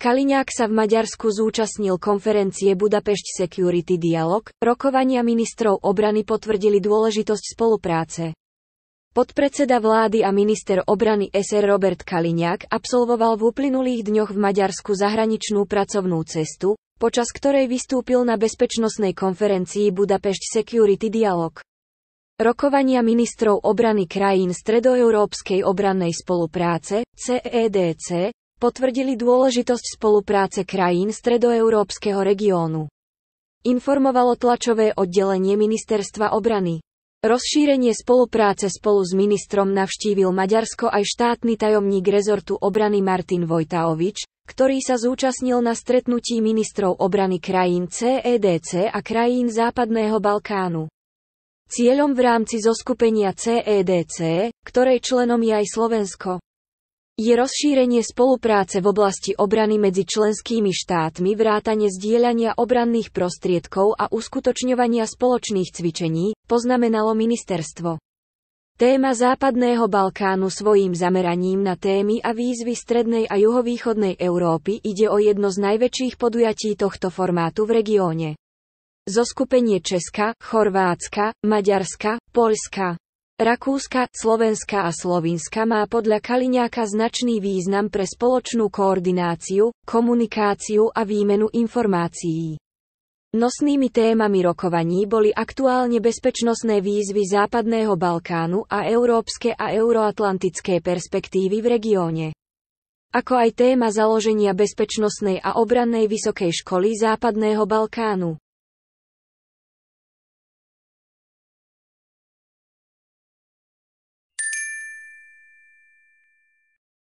Kaliňák sa v Maďarsku zúčastnil konferencie Budapešť Security Dialog, rokovania ministrov obrany potvrdili dôležitosť spolupráce. Podpredseda vlády a minister obrany SR Robert Kaliňák absolvoval v uplynulých dňoch v Maďarsku zahraničnú pracovnú cestu, počas ktorej vystúpil na bezpečnostnej konferencii Budapešť Security Dialog. Rokovania ministrov obrany krajín Stredoeurópskej obrannej spolupráce, CEDC, e potvrdili dôležitosť spolupráce krajín stredoeurópskeho regiónu. Informovalo tlačové oddelenie Ministerstva obrany. Rozšírenie spolupráce spolu s ministrom navštívil Maďarsko aj štátny tajomník rezortu obrany Martin Vojtaovič, ktorý sa zúčastnil na stretnutí ministrov obrany krajín CEDC e a krajín Západného Balkánu. Cieľom v rámci zoskupenia CEDC, ktorej členom je aj Slovensko, je rozšírenie spolupráce v oblasti obrany medzi členskými štátmi vrátane zdieľania obranných prostriedkov a uskutočňovania spoločných cvičení, poznamenalo ministerstvo. Téma Západného Balkánu svojím zameraním na témy a výzvy strednej a juhovýchodnej Európy ide o jedno z najväčších podujatí tohto formátu v regióne. Zoskupenie Česka, Chorvátska, Maďarska, Polska, Rakúska, Slovenska a Slovinska má podľa Kaliňáka značný význam pre spoločnú koordináciu, komunikáciu a výmenu informácií. Nosnými témami rokovaní boli aktuálne bezpečnostné výzvy Západného Balkánu a európske a euroatlantické perspektívy v regióne. Ako aj téma založenia Bezpečnostnej a obrannej vysokej školy Západného Balkánu.